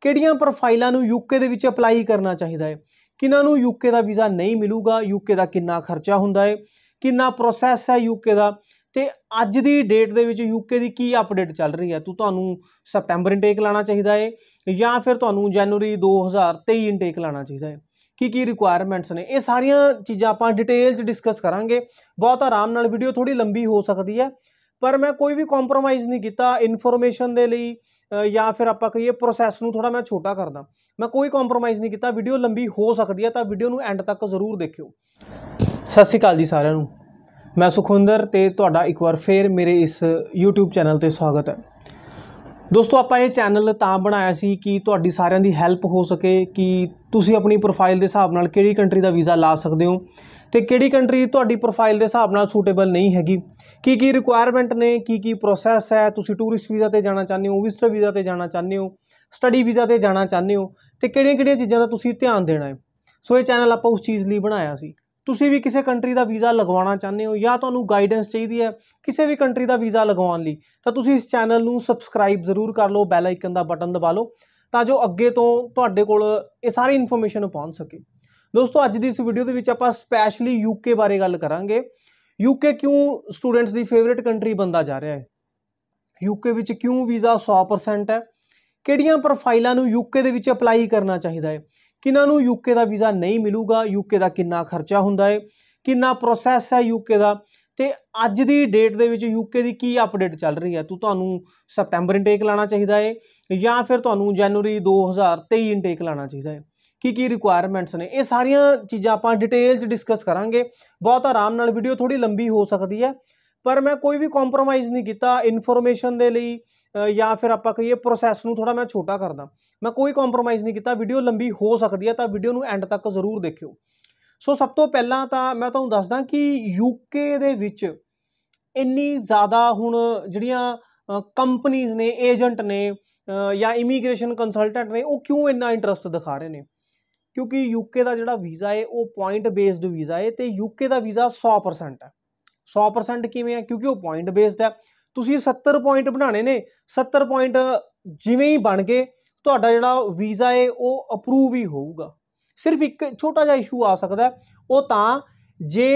ਕਿਹੜੀਆਂ ਪ੍ਰੋਫਾਈਲਾਂ ਨੂੰ ਯੂਕੇ ਦੇ ਵਿੱਚ ਅਪਲਾਈ ਕਰਨਾ ਚਾਹੀਦਾ ਹੈ ਕਿਨਾਂ ਨੂੰ ਯੂਕੇ ਦਾ ਵੀਜ਼ਾ ਨਹੀਂ ਮਿਲੂਗਾ ਯੂਕੇ ਦਾ ਕਿੰਨਾ ਖਰਚਾ ਹੁੰਦਾ ਹੈ ਕਿੰਨਾ ਪ੍ਰੋਸੈਸ ਹੈ ਯੂਕੇ ਦਾ ਤੇ ਅੱਜ ਦੀ ਡੇਟ ਦੇ ਵਿੱਚ ਯੂਕੇ ਦੀ ਕੀ ਅਪਡੇਟ ਚੱਲ ਰਹੀ ਹੈ ਤੂੰ ਤੁਹਾਨੂੰ ਸਪਟੈਂਬਰ ਇਨਟੇਕ ਲਾਣਾ ਚਾਹੀਦਾ ਹੈ ਜਾਂ ਫਿਰ ਤੁਹਾਨੂੰ ਜਨੂਅਰੀ 2023 ਇਨਟੇਕ ਲਾਣਾ ਚਾਹੀਦਾ ਹੈ ਕੀ ਕੀ ਰਿਕੁਆਇਰਮੈਂਟਸ ਨੇ ਇਹ ਸਾਰੀਆਂ ਚੀਜ਼ਾਂ ਆਪਾਂ ਡਿਟੇਲ 'ਚ ਡਿਸਕਸ ਕਰਾਂਗੇ ਬਹੁਤ ਆਰਾਮ ਨਾਲ ਵੀਡੀਓ ਥੋੜੀ ਲੰਬੀ ਹੋ ਸਕਦੀ ਹੈ ਪਰ ਮੈਂ ਕੋਈ ਵੀ ਕੰਪਰੋਮਾਈਜ਼ ਨਹੀਂ ਕੀਤਾ ਇਨਫੋਰਮੇਸ਼ਨ ਦੇ ਲਈ ਜਾਂ ਫਿਰ ਆਪਾਂ ਕਹੀਏ ਪ੍ਰੋਸੈਸ ਨੂੰ ਥੋੜਾ ਮੈਂ ਛੋਟਾ ਕਰਦਾ ਮੈਂ ਕੋਈ ਕੰਪਰੋਮਾਈਜ਼ ਨਹੀਂ ਕੀਤਾ ਵੀਡੀਓ ਲੰਬੀ ਹੋ ਸਕਦੀ ਹੈ ਤਾਂ ਵੀਡੀਓ ਨੂੰ ਐਂਡ ਤੱਕ ਜ਼ਰੂਰ ਦੇਖਿਓ ਸਤਿ ਸ਼੍ਰੀ ਅਕਾਲ ਜੀ ਸਾਰਿਆਂ ਨੂੰ ਮੈਂ ਸੁਖਵਿੰਦਰ ਤੇ ਤੁਹਾਡਾ ਇੱਕ ਵਾਰ ਫੇਰ ਮੇਰੇ ਇਸ YouTube ਚੈਨਲ ਤੇ ਸਵਾਗਤ ਹੈ ਦੋਸਤੋ ਆਪਾਂ ਇਹ ਚੈਨਲ ਤਾਂ ਬਣਾਇਆ ਸੀ ਕਿ ਤੁਹਾਡੀ ਸਾਰਿਆਂ ਦੀ ਹੈਲਪ ਹੋ ਸਕੇ ਕਿ ਤੁਸੀਂ ਆਪਣੀ ਪ੍ਰੋਫਾਈਲ ਦੇ ਹਿਸਾਬ ਨਾਲ ਕਿਹੜੀ ਕੰਟਰੀ ਦਾ ਵੀਜ਼ਾ ਲਾ ਸਕਦੇ ਹੋ ਤੇ ਕਿਹੜੀ ਕੰਟਰੀ ਤੁਹਾਡੀ ਪ੍ਰੋਫਾਈਲ ਦੇ ਹਿਸਾਬ ਨਾਲ ਸੂਟੇਬਲ ਨਹੀਂ ਹੈਗੀ ਕੀ ਕੀ ਰਿਕੁਆਇਰਮੈਂਟ ਨੇ ਕੀ ਕੀ ਪ੍ਰੋਸੈਸ ਹੈ ਤੁਸੀਂ ਟੂਰਿਸਟ ਵੀਜ਼ਾ ਤੇ ਜਾਣਾ ਚਾਹੁੰਦੇ ਹੋ ਵਿਜ਼ਟਰ ਵੀਜ਼ਾ ਤੇ ਜਾਣਾ ਚਾਹੁੰਦੇ ਹੋ ਸਟੱਡੀ ਵੀਜ਼ਾ ਤੇ ਜਾਣਾ ਚਾਹੁੰਦੇ ਹੋ ਤੇ ਕਿਹੜੀਆਂ-ਕਿਹੜੀਆਂ ਚੀਜ਼ਾਂ ਦਾ ਤੁਸੀਂ ਧਿਆਨ ਦੇਣਾ ਹੈ ਸੋ ਇਹ ਚੈਨਲ ਆਪਾਂ ਉਸ ਚੀਜ਼ ਲਈ ਬਣਾਇਆ ਸੀ ਤੁਸੀਂ ਵੀ ਕਿਸੇ ਕੰਟਰੀ ਦਾ ਵੀਜ਼ਾ ਲਗਵਾਉਣਾ ਚਾਹੁੰਦੇ ਹੋ ਜਾਂ ਤੁਹਾਨੂੰ ਗਾਈਡੈਂਸ ਚਾਹੀਦੀ ਹੈ ਕਿਸੇ ਵੀ ਕੰਟਰੀ ਦਾ ਵੀਜ਼ਾ ਲਗਵਾਉਣ ਲਈ ਤਾਂ ਤੁਸੀਂ ਇਸ ਚੈਨਲ ਨੂੰ ਸਬਸਕ੍ਰਾਈਬ ਜ਼ਰੂਰ ਕਰ ਲਓ ਬੈਲ ਆਈਕਨ ਦਾ ਬਟਨ ਦਬਾ ਲਓ ਤਾਂ ਜੋ ਅੱਗੇ ਤੋਂ ਤੁਹਾਡੇ ਕੋਲ ਇਹ ਸਾਰੀ ਇਨਫੋਰਮੇਸ਼ਨ ਪਹੁੰਚ ਸਕੇ ਦੋਸਤੋ ਅੱਜ ਦੀ ਇਸ ਵੀਡੀਓ ਦੇ ਵਿੱਚ ਆਪਾਂ ਸਪੈਸ਼ਲੀ ਯੂਕੇ ਬਾਰੇ ਗੱਲ ਕਰਾਂਗੇ ਯੂਕੇ ਕਿਉਂ ਸਟੂਡੈਂਟਸ ਦੀ ਫੇਵਰਿਟ ਕੰਟਰੀ ਬੰਦਾ ਜਾ ਰਿਹਾ ਹੈ ਯੂਕੇ ਵਿੱਚ ਕਿਉਂ ਵੀਜ਼ਾ 100% ਹੈ ਕਿਹੜੀਆਂ ਪ੍ਰੋਫਾਈਲਾਂ ਨੂੰ ਯੂਕੇ ਦੇ ਵਿੱਚ ਅਪਲਾਈ ਕਰਨਾ ਚਾਹੀਦਾ ਹੈ ਕਿਨਾਂ ਨੂੰ ਯੂਕੇ ਦਾ ਵੀਜ਼ਾ ਨਹੀਂ ਮਿਲੂਗਾ ਯੂਕੇ ਦਾ ਕਿੰਨਾ ਖਰਚਾ ਹੁੰਦਾ ਹੈ ਕਿੰਨਾ ਪ੍ਰੋਸੈਸ ਹੈ ਯੂਕੇ ਦਾ ਤੇ ਅੱਜ ਦੀ ਡੇਟ ਦੇ ਵਿੱਚ ਯੂਕੇ ਦੀ ਕੀ ਅਪਡੇਟ ਚੱਲ ਰਹੀ ਹੈ ਤੂੰ ਤੁਹਾਨੂੰ ਸਪਟੈਂਬਰ ਇਨਟੇਕ ਲਾਣਾ ਚਾਹੀਦਾ ਹੈ ਜਾਂ ਫਿਰ ਤੁਹਾਨੂੰ ਜਨਵਰੀ 2023 ਇਨਟੇਕ ਲਾਣਾ ਚਾਹੀਦਾ ਹੈ ਕੀ ਕੀ ਰਿਕੁਆਇਰਮੈਂਟਸ ਨੇ ਇਹ ਸਾਰੀਆਂ ਚੀਜ਼ਾਂ ਆਪਾਂ ਡਿਟੇਲ 'ਚ ਡਿਸਕਸ ਕਰਾਂਗੇ ਬਹੁਤ ਆਰਾਮ ਨਾਲ ਵੀਡੀਓ ਥੋੜੀ ਲੰਬੀ ਹੋ ਸਕਦੀ ਹੈ ਪਰ ਮੈਂ ਕੋਈ ਵੀ ਕੰਪਰੋਮਾਈਜ਼ ਨਹੀਂ ਕੀਤਾ ਇਨਫੋਰਮੇਸ਼ਨ ਦੇ ਲਈ ਜਾਂ ਫਿਰ ਆਪਾਂ ਕਹੀਏ ਪ੍ਰੋਸੈਸ ਨੂੰ ਥੋੜਾ ਮੈਂ ਛੋਟਾ ਕਰਦਾ ਮੈਂ ਕੋਈ ਕੰਪਰੋਮਾਈਜ਼ ਨਹੀਂ ਕੀਤਾ ਵੀਡੀਓ ਲੰਬੀ ਹੋ ਸਕਦੀ ਹੈ ਤਾਂ ਵੀਡੀਓ ਨੂੰ ਐਂਡ ਤੱਕ ਜ਼ਰੂਰ ਦੇਖਿਓ ਸੋ ਸਭ ਤੋਂ ਪਹਿਲਾਂ ਤਾਂ ਮੈਂ ਤੁਹਾਨੂੰ ਦੱਸਦਾ ਕਿ ਯੂਕੇ ਦੇ ਵਿੱਚ ਇੰਨੀ ਜ਼ਿਆਦਾ ਹੁਣ ਜਿਹੜੀਆਂ ਕੰਪਨੀਆਂ ਨੇ ਏਜੰਟ ਨੇ ਜਾਂ ਇਮੀਗ੍ਰੇਸ਼ਨ ਕੰਸਲਟੈਂਟ ਨੇ ਉਹ ਕਿਉਂ ਇੰਨਾ ਇੰਟਰਸਟ ਦਿਖਾ ਰਹੇ ਨੇ ਕਿਉਂਕਿ ਯੂਕੇ ਦਾ ਜਿਹੜਾ ਵੀਜ਼ਾ ਹੈ ਉਹ ਪੁਆਇੰਟ ਬੇਸਡ ਵੀਜ਼ਾ ਹੈ ਤੇ ਯੂਕੇ ਦਾ ਵੀਜ਼ਾ 100% ਹੈ 100% ਕਿਵੇਂ ਹੈ ਕਿਉਂਕਿ ਉਹ ਪੁਆਇੰਟ ਬੇਸਡ ਹੈ ਤੁਸੀਂ 70 ਪੁਆਇੰਟ ਬਣਾਣੇ ਨੇ 70 ਪੁਆਇੰਟ ਜਿਵੇਂ ਹੀ ਬਣ ਗਏ ਤੁਹਾਡਾ ਜਿਹੜਾ ਵੀਜ਼ਾ ਹੈ ਉਹ ਅਪਰੂਵ ਹੀ ਹੋਊਗਾ ਸਿਰਫ ਇੱਕ ਛੋਟਾ ਜਿਹਾ ਇਸ਼ੂ ਆ ਸਕਦਾ ਉਹ ਤਾਂ ਜੇ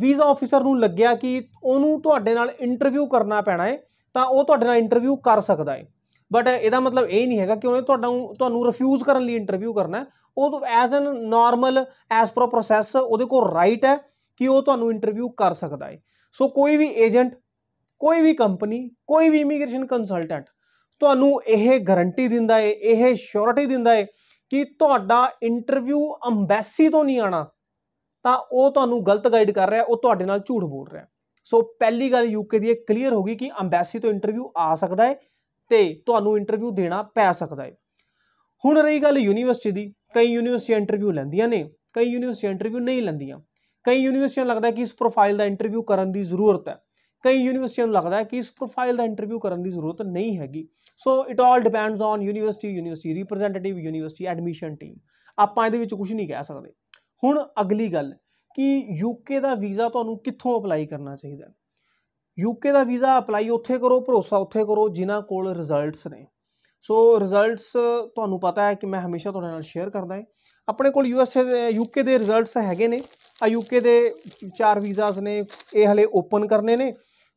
ਵੀਜ਼ਾ ਆਫੀਸਰ ਨੂੰ ਲੱਗਿਆ ਕਿ ਉਹਨੂੰ ਤੁਹਾਡੇ ਨਾਲ ਇੰਟਰਵਿਊ ਕਰਨਾ ਪੈਣਾ ਹੈ ਤਾਂ ਉਹ ਤੁਹਾਡੇ ਨਾਲ ਇੰਟਰਵਿਊ ਕਰ ਸਕਦਾ ਹੈ ਬਟ ਇਹਦਾ ਮਤਲਬ ਇਹ ਨਹੀਂ ਹੈਗਾ ਕਿ ਉਹਨੇ ਤੁਹਾਡਾ ਤੁਹਾਨੂੰ ਰਿਫਿਊਜ਼ ਕਰਨ ਲਈ ਇੰਟਰਵਿਊ ਕਰਨਾ ਉਹ as an normal as per process ਉਹਦੇ ਕੋਲ ਰਾਈਟ ਹੈ ਕਿ ਉਹ ਤੁਹਾਨੂੰ ਇੰਟਰਵਿਊ ਕਰ ਸਕਦਾ ਹੈ ਸੋ ਕੋਈ ਵੀ ਏਜੰਟ ਕੋਈ ਵੀ ਕੰਪਨੀ ਕੋਈ ਵੀ ਇਮੀਗ੍ਰੇਸ਼ਨ ਕੰਸਲਟੈਂਟ ਤੁਹਾਨੂੰ ਇਹ ਗਾਰੰਟੀ ਦਿੰਦਾ ਹੈ ਇਹ ਸ਼ੋਰਟੀ ਦਿੰਦਾ ਹੈ ਕਿ ਤੁਹਾਡਾ ਇੰਟਰਵਿਊ ਅੰਬੈਸੀ ਤੋਂ ਨਹੀਂ ਆਣਾ ਤਾਂ ਉਹ ਤੁਹਾਨੂੰ ਗਲਤ ਗਾਈਡ ਕਰ ਰਿਹਾ ਉਹ ਤੁਹਾਡੇ ਨਾਲ ਝੂਠ ਬੋਲ ਰਿਹਾ ਸੋ ਪਹਿਲੀ ਗੱਲ ਯੂਕੇ ਦੀ ਇਹ ਕਲੀਅਰ ਹੋ ਗਈ ਕਿ ਅੰਬੈਸੀ ਤੋਂ ਇੰਟਰਵਿਊ ਆ ਸਕਦਾ ਹੈ ਤੇ ਤੁਹਾਨੂੰ ਇੰਟਰਵਿਊ ਦੇਣਾ ਪੈ ਸਕਦਾ ਹੈ ਹੁਣ ਰਹੀ ਗੱਲ ਯੂਨੀਵਰਸਿਟੀ ਦੀ ਕਈ ਯੂਨੀਵਰਸਿਟੀ ਇੰਟਰਵਿਊ ਲੈਂਦੀਆਂ ਨੇ ਕਈ ਯੂਨੀਵਰਸਿਟੀ ਇੰਟਰਵਿਊ ਨਹੀਂ ਲੈਂਦੀਆਂ ਕਈ ਯੂਨੀਵਰਸਿਟੀਆਂ ਲੱਗਦਾ ਕਿ ਇਸ ਪ੍ਰੋਫਾਈਲ ਦਾ ਇੰਟਰਵਿਊ ਕਰਨ ਦੀ ਜ਼ਰੂਰਤ ਹੈ ਕਈ ਯੂਨੀਵਰਸਿਟੀਆਂ ਨੂੰ ਲੱਗਦਾ ਹੈ ਕਿ ਇਸ ਪ੍ਰੋਫਾਈਲ ਦਾ ਇੰਟਰਵਿਊ ਕਰਨ ਦੀ ਜ਼ਰੂਰਤ ਨਹੀਂ ਹੈਗੀ so it all depends on university university representative university admission team ਆਪਾਂ ਇਹਦੇ ਵਿੱਚ ਕੁਝ ਨਹੀਂ ਕਹਿ ਸਕਦੇ ਹੁਣ ਅਗਲੀ ਗੱਲ ਕਿ ਯੂਕੇ ਦਾ ਵੀਜ਼ਾ ਤੁਹਾਨੂੰ ਕਿੱਥੋਂ ਅਪਲਾਈ ਕਰਨਾ ਚਾਹੀਦਾ ਯੂਕੇ ਦਾ ਵੀਜ਼ਾ ਅਪਲਾਈ ਉੱਥੇ ਕਰੋ ਭਰੋਸਾ ਉੱਥੇ ਕਰੋ ਜਿਨ੍ਹਾਂ ਕੋਲ ਰਿਜ਼ਲਟਸ ਨੇ ਸੋ ਰਿਜ਼ਲਟਸ ਤੁਹਾਨੂੰ ਪਤਾ ਹੈ ਕਿ ਮੈਂ ਹਮੇਸ਼ਾ ਤੁਹਾਡੇ ਨਾਲ ਸ਼ੇਅਰ ਕਰਦਾ ਹਾਂ ਆਪਣੇ ਕੋਲ ਯੂਐਸਏ ਯੂਕੇ ਦੇ ਰਿਜ਼ਲਟਸ ਹੈਗੇ ਨੇ ਆ ਯੂਕੇ ਦੇ ਚਾਰ ਵੀਜ਼ਾਸ ਨੇ ਇਹ ਹਲੇ ਓਪਨ ਕਰਨੇ ਨੇ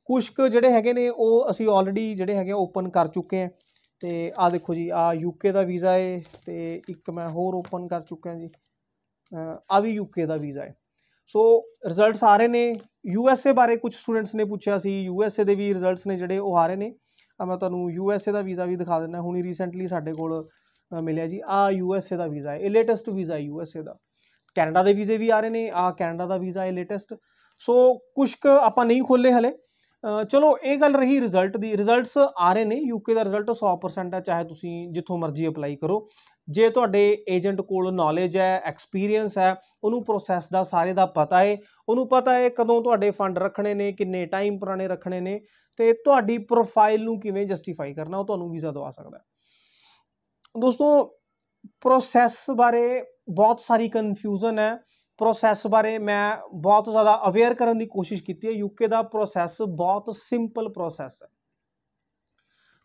ਕੁਝ ਕੁ ਜਿਹੜੇ ਹੈਗੇ ਨੇ ਉਹ ਅਸੀਂ ਆਲਰੇਡੀ ਜਿਹੜੇ ਹੈਗੇ ਓਪਨ ਕਰ ਚੁੱਕੇ ਆ ਤੇ ਆ ਦੇਖੋ ਜੀ ਆ ਯੂਕੇ ਦਾ ਵੀਜ਼ਾ ਏ ਤੇ ਇੱਕ ਮੈਂ ਹੋਰ ਓਪਨ ਕਰ ਚੁੱਕਾ ਜੀ ਆ ਵੀ ਯੂਕੇ ਦਾ ਵੀਜ਼ਾ ਏ ਸੋ ਰਿਜ਼ਲਟਸ ਆ ਰਹੇ ਨੇ ਯੂ ਐਸ ਏ ਬਾਰੇ ਕੁਝ ਸਟੂਡੈਂਟਸ ਨੇ ਪੁੱਛਿਆ ਸੀ ਯੂ ਐਸ ਏ ਦੇ ਵੀ ਰਿਜ਼ਲਟਸ ਨੇ ਜਿਹੜੇ ਉਹ ਆ ਰਹੇ ਨੇ ਆ ਮੈਂ ਤੁਹਾਨੂੰ ਯੂ ਐਸ ਏ ਦਾ ਵੀਜ਼ਾ ਵੀ ਦਿਖਾ ਦਿੰਦਾ ਹੁਣੀ ਰੀਸੈਂਟਲੀ ਸਾਡੇ ਕੋਲ ਮਿਲਿਆ ਜੀ ਆ ਯੂ ਐਸ ਏ ਦਾ ਵੀਜ਼ਾ ਹੈ ਇਹ latest visa U S A ਦਾ ਕੈਨੇਡਾ ਦੇ ਵੀਜ਼ੇ ਵੀ ਆ ਰਹੇ ਨੇ ਆ ਕੈਨੇਡਾ ਦਾ ਵੀਜ਼ਾ ਹੈ ਲੇਟੈਸਟ ਸੋ ਕੁਝ ਆਪਾਂ ਨਹੀਂ ਖੋਲੇ ਹਲੇ ਚਲੋ ਇਹ ਗੱਲ ਰਹੀ ਰਿਜ਼ਲਟ ਦੀ ਰਿਜ਼ਲਟਸ ਆ ਰਹੇ ਨੇ ਯੂਕੇ ਦਾ ਰਿਜ਼ਲਟ 100% ਹੈ ਚਾਹੇ ਤੁਸੀਂ ਜਿੱਥੋਂ ਮਰਜ਼ੀ ਅਪਲਾਈ ਕਰੋ ਜੇ ਤੁਹਾਡੇ ਏਜੰਟ ਕੋਲ ਨੌਲੇਜ ਹੈ ਐਕਸਪੀਰੀਅੰਸ ਹੈ ਉਹਨੂੰ ਪ੍ਰੋਸੈਸ ਦਾ ਸਾਰੇ ਦਾ ਪਤਾ ਹੈ ਉਹਨੂੰ ਪਤਾ ਹੈ ਕਦੋਂ ਤੁਹਾਡੇ ਫੰਡ ਰੱਖਣੇ ਨੇ ਕਿੰਨੇ ਟਾਈਮ ਪੁਰਾਣੇ ਰੱਖਣੇ ਨੇ ਤੇ ਤੁਹਾਡੀ ਪ੍ਰੋਫਾਈਲ ਨੂੰ ਕਿਵੇਂ ਜਸਟੀਫਾਈ ਕਰਨਾ ਉਹ ਤੁਹਾਨੂੰ ਵੀਜ਼ਾ ਦਵਾ ਸਕਦਾ ਦੋਸਤੋ ਪ੍ਰੋਸੈਸ ਬਾਰੇ ਬਹੁਤ ਸਾਰੀ ਕਨਫਿਊਜ਼ਨ ਹੈ ਪ੍ਰੋਸੈਸ ਬਾਰੇ ਮੈਂ ਬਹੁਤ ਜ਼ਿਆਦਾ ਅਵੇਅਰ ਕਰਨ ਦੀ ਕੋਸ਼ਿਸ਼ ਕੀਤੀ ਹੈ ਯੂਕੇ ਦਾ ਪ੍ਰੋਸੈਸ ਬਹੁਤ ਸਿੰਪਲ ਪ੍ਰੋਸੈਸ ਹੈ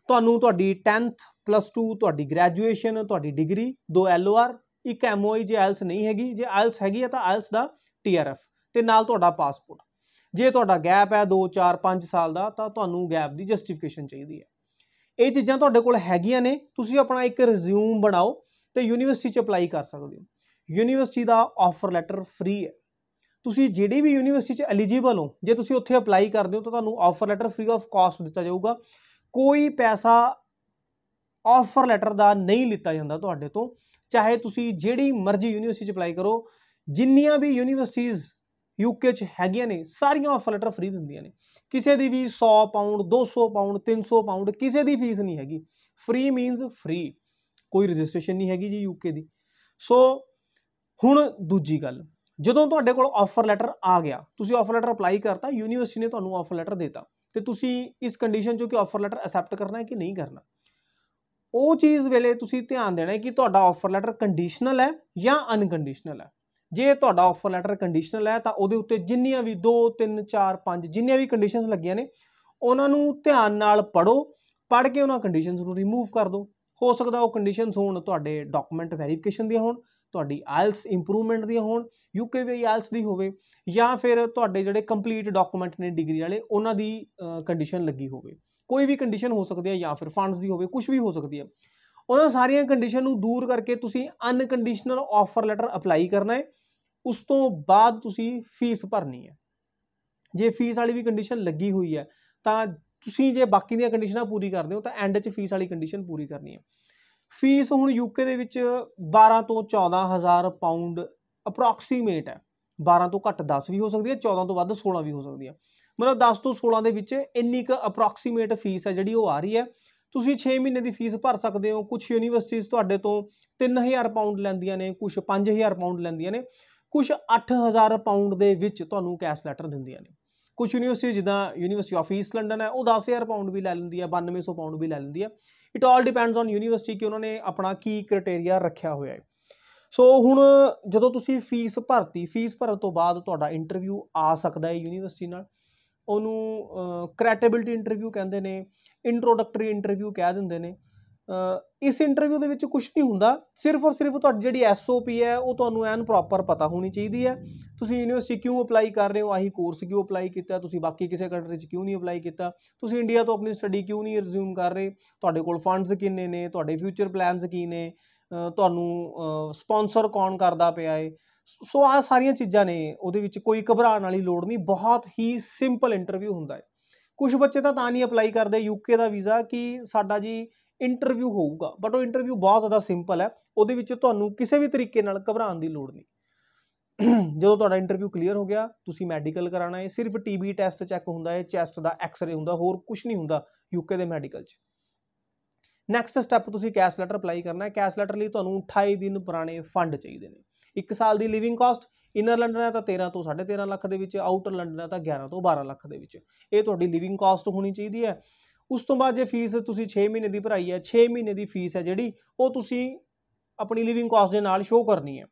ਤੁਹਾਨੂੰ ਤੁਹਾਡੀ 10th ਪਲੱਸ 2 ਤੁਹਾਡੀ ਗ੍ਰੈਜੂਏਸ਼ਨ ਤੁਹਾਡੀ ਡਿਗਰੀ ਦੋ ਐਲਓਆਰ ਇੱਕ ਐਮਓਆਈ e ਜੇ ਆਇਲਸ ਨਹੀਂ ਹੈਗੀ ਜੇ ਆਇਲਸ ਹੈਗੀ ਹੈ ਤਾਂ ਆਇਲਸ ਦਾ ਟੀਆਰਐਫ ਤੇ ਨਾਲ ਤੁਹਾਡਾ ਪਾਸਪੋਰਟ ਜੇ ਤੁਹਾਡਾ ਗੈਪ ਹੈ 2 4 5 ਸਾਲ ਦਾ ਤਾਂ ਤੁਹਾਨੂੰ ਗੈਪ ਦੀ ਜਸਟੀਫਿਕੇਸ਼ਨ ਚਾਹੀਦੀ ਹੈ ਇਹ ਚੀਜ਼ਾਂ ਤੁਹਾਡੇ ਕੋਲ ਹੈਗੀਆਂ ਨੇ ਤੁਸੀਂ ਆਪਣਾ ਇੱਕ ਰਿਜ਼ਿਊਮ ਬਣਾਓ ਤੇ ਯੂਨੀਵਰਸਿਟੀ 'ਚ ਅਪਲਾਈ ਕਰ ਸਕਦੇ ਹੋ ਯੂਨੀਵਰਸਿਟੀ ਦਾ ਆਫਰ ਲੈਟਰ ਫ੍ਰੀ ਹੈ ਤੁਸੀਂ ਜਿਹੜੀ ਵੀ ਯੂਨੀਵਰਸਿਟੀ 'ਚ ਐਲੀਜੀਬਲ ਹੋ ਜੇ ਤੁਸੀਂ ਉੱਥੇ ਅਪਲਾਈ ਕਰਦੇ ਹੋ ਤਾਂ ਤੁਹਾਨੂੰ offer letter free of cost ਦਿੱਤਾ ਜਾਊਗਾ ਕੋਈ ਪੈਸਾ ਆਫਰ ਲੈਟਰ ਦਾ ਨਹੀਂ ਲਿੱਤਾ ਜਾਂਦਾ ਤੁਹਾਡੇ ਤੋਂ ਚਾਹੇ ਤੁਸੀਂ ਜਿਹੜੀ ਮਰਜ਼ੀ ਯੂਨੀਵਰਸਿਟੀ 'ਚ ਅਪਲਾਈ ਕਰੋ ਜਿੰਨੀਆਂ ਵੀ ਯੂਨੀਵਰਸਿਟੀਆਂ ਯੂਕੇ 'ਚ ਹੈਗੀਆਂ ਨੇ ਸਾਰੀਆਂ ਆਫਰ ਲੈਟਰ ਫ੍ਰੀ ਦਿੰਦੀਆਂ ਨੇ ਕਿਸੇ ਦੀ ਵੀ 100 ਪਾਉਂਡ 200 ਪਾਉਂਡ 300 ਪਾਉਂਡ ਕਿਸੇ ਦੀ ਫੀਸ ਨਹੀਂ ਹੈਗੀ ਫ੍ਰੀ ਮੀਨਸ ਫ੍ਰੀ ਕੋਈ ਰਜਿਸਟ੍ਰੇਸ਼ਨ ਨਹੀਂ ਹੈਗੀ ਜੀ ਯੂਕੇ ਦੀ ਸੋ ਹੁਣ ਦੂਜੀ ਗੱਲ ਜਦੋਂ ਤੁਹਾਡੇ ਕੋਲ ਆਫਰ ਲੈਟਰ ਆ ਗਿਆ ਤੁਸੀਂ ਆਫਰ ਲੈਟਰ ਅਪਲਾਈ ਕਰਤਾ ਯੂਨੀਵਰਸਿਟੀ ਨੇ ਤੁਹਾਨੂੰ ਆਫਰ ਲੈਟਰ ਦਿੱਤਾ ਤੇ ਤੁਸੀਂ ਇਸ ਕੰਡੀਸ਼ਨ 'ਚ ਕਿ ਆਫਰ ਲੈਟਰ ਐਕਸੈਪਟ ਕਰਨਾ ਹੈ ਕਿ ਨਹੀਂ ਕਰਨਾ ਉਹ ਚੀਜ਼ ਵੇਲੇ ਤੁਸੀਂ ਧਿਆਨ ਦੇਣਾ ਹੈ ਕਿ ਤੁਹਾਡਾ ਆਫਰ ਲੈਟਰ ਕੰਡੀਸ਼ਨਲ ਹੈ ਜਾਂ ਅਨਕੰਡੀਸ਼ਨਲ ਹੈ ਜੇ ਤੁਹਾਡਾ ਆਫਰ ਲੈਟਰ ਕੰਡੀਸ਼ਨਲ ਹੈ ਤਾਂ ਉਹਦੇ ਉੱਤੇ ਜਿੰਨੀਆਂ ਵੀ 2 3 4 5 ਜਿੰਨੀਆਂ ਵੀ ਕੰਡੀਸ਼ਨਸ ਲੱਗੀਆਂ ਨੇ ਉਹਨਾਂ ਨੂੰ ਧਿਆਨ ਨਾਲ ਪੜੋ ਪੜ ਕੇ ਉਹਨਾਂ ਕੰਡੀਸ਼ਨਸ ਨੂੰ ਰਿਮੂਵ ਕਰ ਦਿਓ ਹੋ ਸਕਦਾ ਉਹ ਕੰਡੀਸ਼ਨਸ ਹੋਣ ਤੁਹਾਡੇ ਡਾਕੂਮੈਂਟ ਵੈਰੀਫਿਕੇਸ਼ਨ ਦੀਆਂ ਹੋਣ ਤੁਹਾਡੀ ਆਇਲਸ ਇੰਪਰੂਵਮੈਂਟ ਦੀ ਹੋਣ ਯੂਕੇ ਵੀ ਆਇਲਸ ਦੀ ਹੋਵੇ ਜਾਂ ਫਿਰ ਤੁਹਾਡੇ ਜਿਹੜੇ ਕੰਪਲੀਟ ਡਾਕੂਮੈਂਟ ਨੇ ਡਿਗਰੀ ਵਾਲੇ ਉਹਨਾਂ ਦੀ ਕੰਡੀਸ਼ਨ ਲੱਗੀ ਹੋਵੇ ਕੋਈ ਵੀ ਕੰਡੀਸ਼ਨ ਹੋ ਸਕਦੀ ਹੈ ਜਾਂ ਫਿਰ ਫੰਡਸ ਦੀ ਹੋਵੇ ਕੁਝ ਵੀ ਹੋ ਸਕਦੀ ਹੈ ਉਹਨਾਂ ਸਾਰੀਆਂ ਕੰਡੀਸ਼ਨ ਨੂੰ ਦੂਰ ਕਰਕੇ ਤੁਸੀਂ ਅਨਕੰਡੀਸ਼ਨਲ ਆਫਰ ਲੈਟਰ ਅਪਲਾਈ ਕਰਨਾ ਹੈ ਉਸ ਤੋਂ ਬਾਅਦ ਤੁਸੀਂ ਫੀਸ ਭਰਨੀ ਹੈ ਜੇ ਫੀਸ ਵਾਲੀ ਵੀ ਕੰਡੀਸ਼ਨ ਲੱਗੀ ਹੋਈ ਹੈ ਤਾਂ ਤੁਸੀਂ ਜੇ ਬਾਕੀ ਦੀਆਂ ਕੰਡੀਸ਼ਨਾਂ ਪੂਰੀ ਕਰਦੇ ਹੋ ਤਾਂ ਐਂਡ 'ਚ ਫੀਸ ਵਾਲੀ ਕੰਡੀਸ਼ਨ ਪੂਰੀ ਕਰਨੀ ਹੈ ਫੀਸ ਹੁਣ ਯੂਕੇ ਦੇ ਵਿੱਚ 12 ਤੋਂ 14000 ਪਾਉਂਡ ਅਪਰੋਕਸੀਮੇਟ ਹੈ 12 ਤੋਂ ਘੱਟ 10 ਵੀ ਹੋ ਸਕਦੀ ਹੈ 14 ਤੋਂ ਵੱਧ 16 ਵੀ ਹੋ ਸਕਦੀ ਹੈ ਮਤਲਬ 10 ਤੋਂ 16 ਦੇ ਵਿੱਚ ਇੰਨੀ ਕੁ ਅਪਰੋਕਸੀਮੇਟ ਫੀਸ ਹੈ ਜਿਹੜੀ ਉਹ ਆ ਰਹੀ ਹੈ ਤੁਸੀਂ 6 ਮਹੀਨੇ ਦੀ ਫੀਸ ਭਰ ਸਕਦੇ ਹੋ ਕੁਝ ਯੂਨੀਵਰਸਿਟੀਆਂ ਤੁਹਾਡੇ ਤੋਂ 3000 ਪਾਉਂਡ ਲੈਂਦੀਆਂ ਨੇ ਕੁਝ 5000 ਪਾਉਂਡ ਲੈਂਦੀਆਂ ਨੇ ਕੁਝ 8000 ਪਾਉਂਡ ਦੇ ਵਿੱਚ ਤੁਹਾਨੂੰ ਕੈਸ਼ ਲੈਟਰ ਦਿੰਦੀਆਂ ਨੇ ਕੁਝ ਯੂਨੀਵਰਸਿਟੀ ਜਿੱਦਾਂ ਯੂਨੀਵਰਸਿਟੀ ਆਫ ਈਸਟ ਲੰਡਨ ਹੈ ਉਹ 10000 ਪਾਉਂਡ ਵੀ ਲੈ ਲੈਂਦੀ ਹੈ 9200 ਪਾਉਂਡ ਵੀ ਲੈ ਲੈਂਦੀ ਹੈ it all depends on university ਕਿ ਉਹਨਾਂ ਨੇ ਆਪਣਾ ਕੀ ਕ੍ਰਾਈਟੇਰੀਆ ਰੱਖਿਆ ਹੋਇਆ ਹੈ ਸੋ ਹੁਣ ਜਦੋਂ ਤੁਸੀਂ ਫੀਸ ਭਰਤੀ ਫੀਸ ਭਰਨ ਤੋਂ ਬਾਅਦ ਤੁਹਾਡਾ ਇੰਟਰਵਿਊ ਆ ਸਕਦਾ ਹੈ ਯੂਨੀਵਰਸਿਟੀ ਨਾਲ ਉਹਨੂੰ ਕ੍ਰੈਟੇਬਿਲਟੀ ਇੰਟਰਵਿਊ ਕਹਿੰਦੇ ਨੇ ਇੰਟਰੋਡਕਟਰੀ ਇੰਟਰਵਿਊ ਕਹਿ ਦਿੰਦੇ ਨੇ ਇਸ ਇੰਟਰਵਿਊ ਦੇ ਵਿੱਚ ਕੁਝ ਨਹੀਂ ਹੁੰਦਾ ਸਿਰਫ ਔਰ ਸਿਰਫ ਤੁਹਾਡੀ ਜਿਹੜੀ ਐਸਓਪੀ ਹੈ ਉਹ ਤੁਹਾਨੂੰ ਐਨ ਪ੍ਰੋਪਰ ਪਤਾ ਹੋਣੀ ਚਾਹੀਦੀ ਹੈ ਤੁਸੀਂ ਯੂਨੀਵਰਸਿਟੀ ਕਿਉਂ ਅਪਲਾਈ ਕਰ ਰਹੇ ਹੋ ਆਹੀ ਕੋਰਸ ਕਿਉਂ ਅਪਲਾਈ ਕੀਤਾ ਤੁਸੀਂ ਬਾਕੀ ਕਿਸੇ ਕੰਟਰੀ 'ਚ ਕਿਉਂ ਨਹੀਂ ਅਪਲਾਈ ਕੀਤਾ ਤੁਸੀਂ ਇੰਡੀਆ ਤੋਂ ਆਪਣੀ ਸਟੱਡੀ ਕਿਉਂ ਨਹੀਂ ਰਿਜ਼ਿਊਮ ਕਰ ਰਹੇ ਤੁਹਾਡੇ ਕੋਲ ਫੰਡਸ ਕਿੰਨੇ ਨੇ ਤੁਹਾਡੇ ਫਿਊਚਰ ਪਲਾਨਸ ਕੀ ਨੇ ਤੁਹਾਨੂੰ ਸਪான்ਸਰ ਕੌਣ ਕਰਦਾ ਪਿਆ ਏ ਸੋ ਆ ਸਾਰੀਆਂ ਚੀਜ਼ਾਂ ਨੇ ਉਹਦੇ ਵਿੱਚ ਕੋਈ ਘਬਰਾਣ ਵਾਲੀ ਲੋੜ ਨਹੀਂ ਬਹੁਤ ਹੀ ਸਿੰਪਲ ਇੰਟਰਵਿਊ ਹੁੰਦਾ ਹੈ ਕੁਝ ਬੱਚੇ ਤਾਂ ਤਾਂ ਨਹੀਂ ਅਪਲਾਈ ਕਰਦੇ ਯੂਕੇ ਦਾ ਵੀਜ਼ਾ ਕਿ ਸਾਡਾ ਜੀ ਇੰਟਰਵਿਊ ਹੋਊਗਾ ਬਟ ਉਹ ਇੰਟਰਵਿਊ ਬਹੁਤ ਜ਼ਿਆਦਾ ਸਿੰਪਲ ਹੈ ਉਹਦੇ ਵਿੱਚ ਤੁਹਾਨੂੰ ਕਿਸੇ ਵੀ ਤਰੀਕੇ ਨਾਲ ਘਬਰਾਉਣ ਦੀ ਲੋੜ ਨਹੀਂ ਜਦੋਂ ਤੁਹਾਡਾ ਇੰਟਰਵਿਊ ਕਲੀਅਰ ਹੋ ਗਿਆ ਤੁਸੀਂ ਮੈਡੀਕਲ ਕਰਾਣਾ ਹੈ ਸਿਰਫ ਟੀਬੀ ਟੈਸਟ ਚੈੱਕ ਹੁੰਦਾ ਹੈ ਚੈਸਟ ਦਾ ਐਕਸ-ਰੇ ਹੁੰਦਾ ਹੋਰ ਕੁਝ ਨਹੀਂ ਹੁੰਦਾ ਯੂਕੇ ਦੇ ਮੈਡੀਕਲ 'ਚ ਨੈਕਸਟ ਸਟੈਪ ਤੁਸੀਂ ਕੈਸ਼ ਲੈਟਰ ਅਪਲਾਈ ਕਰਨਾ ਹੈ ਕੈਸ਼ ਲੈਟਰ ਲਈ ਤੁਹਾਨੂੰ 28 ਦਿਨ ਪੁਰਾਣੇ ਫੰਡ ਚਾਹੀਦੇ ਨੇ 1 ਸਾਲ ਦੀ ਲਿਵਿੰਗ ਕਾਸਟ ਇਨਰ ਲੰਡਨ ਹੈ ਤਾਂ 13 ਤੋਂ 13.5 ਲੱਖ ਦੇ ਵਿੱਚ ਆਊਟਰ ਲੰਡਨ ਹੈ ਤਾਂ 11 ਤੋਂ 12 ਲੱਖ ਦੇ ਵਿੱਚ ਇਹ ਤੁਹਾਡੀ ਲਿਵਿੰਗ ਕਾਸਟ ਹੋਣੀ ਚਾਹੀਦੀ ਹੈ ਉਸ ਤੋਂ ਬਾਅਦ ਜੇ ਫੀਸ ਤੁਸੀਂ 6 ਮਹੀਨੇ ਦੀ ਭਰਾਈ ਹੈ 6 ਮਹੀਨੇ ਦੀ ਫੀਸ ਹੈ ਜਿਹੜੀ ਉਹ ਤੁਸੀਂ ਆਪਣੀ ਲਿਵਿੰਗ ਕਾਸਟ ਦੇ ਨਾਲ ਸ਼ੋਅ ਕਰਨੀ ਹੈ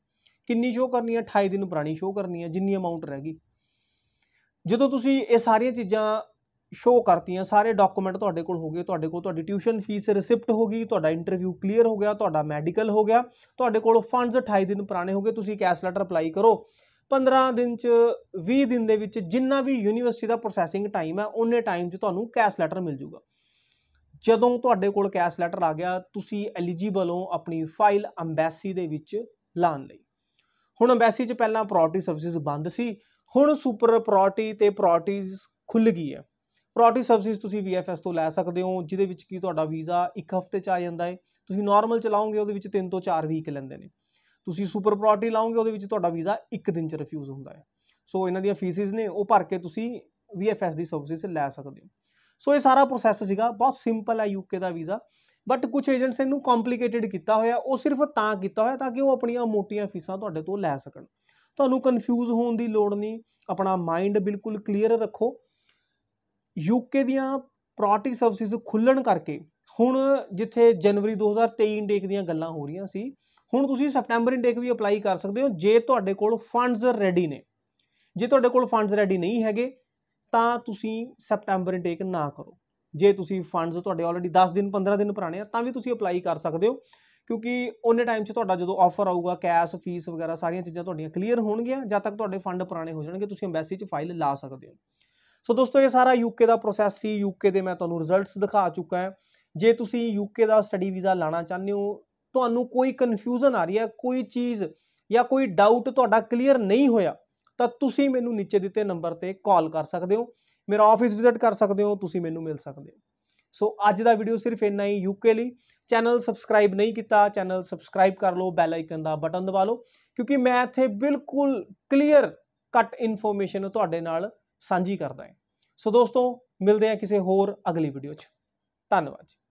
ਕਿੰਨੀ ਸ਼ੋਅ ਕਰਨੀ ਹੈ 28 ਦਿਨ ਪੁਰਾਣੀ ਸ਼ੋਅ ਕਰਨੀ ਹੈ ਜਿੰਨੀ ਅਮਾਉਂਟ ਰਹਿ ਗਈ ਜਦੋਂ ਤੁਸੀਂ ਇਹ ਸਾਰੀਆਂ ਚੀਜ਼ਾਂ ਸ਼ੋਅ ਕਰਤੀਆਂ ਸਾਰੇ ਡਾਕੂਮੈਂਟ ਤੁਹਾਡੇ ਕੋਲ ਹੋ ਗਏ ਤੁਹਾਡੇ ਕੋਲ ਤੁਹਾਡੀ ਟਿਊਸ਼ਨ ਫੀਸ ਰਿਸਿਪਟ ਹੋ ਗਈ ਤੁਹਾਡਾ ਇੰਟਰਵਿਊ ਕਲੀਅਰ ਹੋ ਗਿਆ ਤੁਹਾਡਾ ਮੈਡੀਕਲ ਹੋ ਗਿਆ ਤੁਹਾਡੇ ਕੋਲ ਫੰਡਸ 28 ਦਿਨ ਪੁਰਾਣੇ ਹੋ ਗਏ ਤੁਸੀਂ ਕੈਸ਼ ਲੈਟਰ ਅਪਲਾਈ ਕਰੋ 15 ਦਿਨ ਚ 20 ਦਿਨ ਦੇ ਵਿੱਚ ਜਿੰਨਾ ਵੀ ਯੂਨੀਵਰਸਿਟੀ ਦਾ ਪ੍ਰੋਸੈਸਿੰਗ ਟਾਈਮ ਹੈ ਉਹਨੇ ਟਾਈਮ 'ਚ ਤੁਹਾਨੂੰ ਕੈਸ਼ ਲੈਟਰ ਮਿਲ ਜਾਊਗਾ ਜਦੋਂ ਤੁਹਾਡੇ ਕੋਲ ਕੈਸ਼ ਲੈਟਰ ਆ ਗਿਆ ਤੁਸੀਂ ਐਲੀਜੀਬਲ ਹੋ ਆਪਣੀ ਫਾਈਲ ਅੰਬੈਸੀ ਦੇ ਵਿੱਚ ਲਾਣ ਲਈ ਹੁਣ ਅੰਬੈਸੀ 'ਚ ਪਹਿਲਾਂ ਪ੍ਰਾਇੋਰਟੀ ਸਰਵਿਸਿਜ਼ ਬੰਦ ਸੀ ਹੁਣ ਸੁਪਰ ਪ੍ਰਾਇੋਰਟੀ ਤੇ ਪ੍ਰਾਇੋਰਟੀਜ਼ ਖੁੱਲ ਗਈ ਹੈ ਪ੍ਰਾਇੋਰਟੀ ਸਰਵਿਸਿਜ਼ ਤੁਸੀਂ ਵੀਐਫਐਸ ਤੋਂ ਲੈ ਸਕਦੇ ਹੋ ਜਿਹਦੇ ਵਿੱਚ ਕੀ ਤੁਹਾਡਾ ਵੀਜ਼ਾ ਇੱਕ ਹਫ਼ਤੇ 'ਚ ਆ ਜਾਂਦਾ ਹੈ ਤੁਸੀਂ ਨਾਰਮਲ ਚਲਾਉਂਗੇ ਉਹਦੇ ਵਿੱਚ 3 ਤੋਂ 4 ਵੀਕ ਲੈਂਦੇ ਨੇ ਤੁਸੀਂ ਸੁਪਰ ਪ੍ਰਾਇੋਰਟੀ ਲਾਉਂਗੇ ਉਹਦੇ ਵਿੱਚ ਤੁਹਾਡਾ ਵੀਜ਼ਾ ਇੱਕ ਦਿਨ 'ਚ ਰਿਫਿਊਜ਼ ਹੁੰਦਾ ਹੈ ਸੋ ਇਹਨਾਂ ਦੀਆਂ ਫੀਸਿਸ ਨੇ ਉਹ ਭਰ ਕੇ ਤੁਸੀਂ ਵੀਐਫਐਸ ਦੀ ਸਰਵਿਸਿਜ਼ ਲੈ ਸਕਦੇ ਹੋ ਸੋ ਇਹ ਸਾਰਾ ਪ੍ਰੋਸੈਸ ਸੀਗਾ ਬਹੁਤ ਸਿੰਪਲ ਹੈ ਯੂਕੇ ਦਾ ਵੀਜ਼ਾ ਬਟ ਕੁਝ ਏਜੰਟਸ ਇਹਨੂੰ ਕੰਪਲਿਕੇਟਿਡ ਕੀਤਾ ਹੋਇਆ ਉਹ ਸਿਰਫ ਤਾਂ ਕੀਤਾ ਹੋਇਆ ਤਾਂ ਕਿ ਉਹ ਆਪਣੀਆਂ ਮੋਟੀਆਂ ਫੀਸਾਂ ਤੁਹਾਡੇ ਤੋਂ ਲੈ ਸਕਣ ਤੁਹਾਨੂੰ ਕਨਫਿਊਜ਼ ਹੋਣ ਦੀ ਲੋੜ ਨਹੀਂ ਆਪਣਾ ਮਾਈਂਡ ਬਿਲਕੁਲ ਕਲੀਅਰ ਰੱਖੋ ਯੂਕੇ ਦੀਆਂ ਪ੍ਰੋਪਰਟੀ ਸਰਵਿਸਿਜ਼ ਖੁੱਲਣ ਕਰਕੇ ਹੁਣ ਜਿੱਥੇ ਜਨਵਰੀ 2023 ਇਨਟੇਕ ਦੀਆਂ ਗੱਲਾਂ ਹੋ ਰਹੀਆਂ ਸੀ ਹੁਣ ਤੁਸੀਂ ਸਪਟੈਂਬਰ ਇਨਟੇਕ ਵੀ ਅਪਲਾਈ ਕਰ ਸਕਦੇ ਹੋ ਜੇ ਤੁਹਾਡੇ ਕੋਲ ਫੰਡਸ ਰੈਡੀ ਨੇ ਜੇ ਤੁਹਾਡੇ ਕੋਲ ਫੰਡਸ ਰੈਡੀ ਨਹੀਂ ਹੈਗੇ ਤਾਂ ਤੁਸੀਂ ਸੈਪਟੈਂਬਰ ਇਨਟੇਕ ਨਾ ਕਰੋ ਜੇ ਤੁਸੀਂ ਫੰਡਸ ਤੁਹਾਡੇ ਆਲਰੇਡੀ 10 ਦਿਨ 15 ਦਿਨ ਪੁਰਾਣੇ ਆ ਤਾਂ ਵੀ ਤੁਸੀਂ ਅਪਲਾਈ ਕਰ ਸਕਦੇ ਹੋ ਕਿਉਂਕਿ ਉਹਨੇ ਟਾਈਮ 'ਚ ਤੁਹਾਡਾ ਜਦੋਂ ਆਫਰ ਆਊਗਾ ਕੈਸ਼ ਫੀਸ ਵਗੈਰਾ ਸਾਰੀਆਂ ਚੀਜ਼ਾਂ ਤੁਹਾਡੀਆਂ ਕਲੀਅਰ ਹੋਣਗੀਆਂ ਜਦ ਤੱਕ ਤੁਹਾਡੇ ਫੰਡ ਪੁਰਾਣੇ ਹੋ ਜਾਣਗੇ ਤੁਸੀਂ ਐਮਬੈਸੀ 'ਚ ਫਾਈਲ ਲਾ ਸਕਦੇ ਹੋ ਸੋ ਦੋਸਤੋ ਇਹ ਸਾਰਾ ਯੂਕੇ ਦਾ ਪ੍ਰੋਸੈਸ ਸੀ ਯੂਕੇ ਦੇ ਮੈਂ ਤੁਹਾਨੂੰ ਰਿਜ਼ਲਟਸ ਦਿਖਾ ਚੁੱਕਾ ਹਾਂ ਜੇ ਤੁਸੀਂ ਯੂਕੇ ਦਾ ਸਟੱਡੀ ਵੀਜ਼ਾ ਲਾਣਾ ਚਾਹੁੰਦੇ ਹੋ ਤੁਹਾਨੂੰ ਕੋਈ ਕਨਫਿਊਜ਼ਨ ਆ ਰਹੀ ਹੈ ਕੋਈ ਚੀਜ਼ ਜਾਂ ਕੋਈ ਡਾਊਟ ਤੁਹਾਡਾ ਕਲੀਅਰ ਨਹੀਂ ਹੋਇਆ ਤਾਂ ਤੁਸੀਂ ਮੈਨੂੰ ਨੀਚੇ ਦਿੱਤੇ ਨੰਬਰ ਤੇ ਕਾਲ ਕਰ ਸਕਦੇ ਹੋ ਮੇਰਾ ਆਫਿਸ ਵਿਜ਼ਿਟ ਕਰ ਸਕਦੇ ਹੋ ਤੁਸੀਂ ਮੈਨੂੰ ਮਿਲ ਸਕਦੇ ਹੋ ਸੋ ਅੱਜ ਦਾ ਵੀਡੀਓ ਸਿਰਫ ਇੰਨਾ ਹੀ ਯੂਕੇ ਲਈ ਚੈਨਲ ਸਬਸਕ੍ਰਾਈਬ ਨਹੀਂ ਕੀਤਾ ਚੈਨਲ ਸਬਸਕ੍ਰਾਈਬ ਕਰ ਲਓ ਬੈਲ ਆਈਕਨ ਦਾ ਬਟਨ ਦਬਾ ਲਓ ਕਿਉਂਕਿ ਮੈਂ ਇੱਥੇ ਬਿਲਕੁਲ ਕਲੀਅਰ ਕੱਟ ਇਨਫੋਰਮੇਸ਼ਨ ਤੁਹਾਡੇ ਨਾਲ ਸਾਂਝੀ ਕਰਦਾ ਹਾਂ ਸੋ ਦੋਸਤੋ ਮਿਲਦੇ ਹਾਂ ਕਿਸੇ ਹੋਰ ਅਗਲੀ ਵੀਡੀਓ 'ਚ ਧੰਨਵਾਦ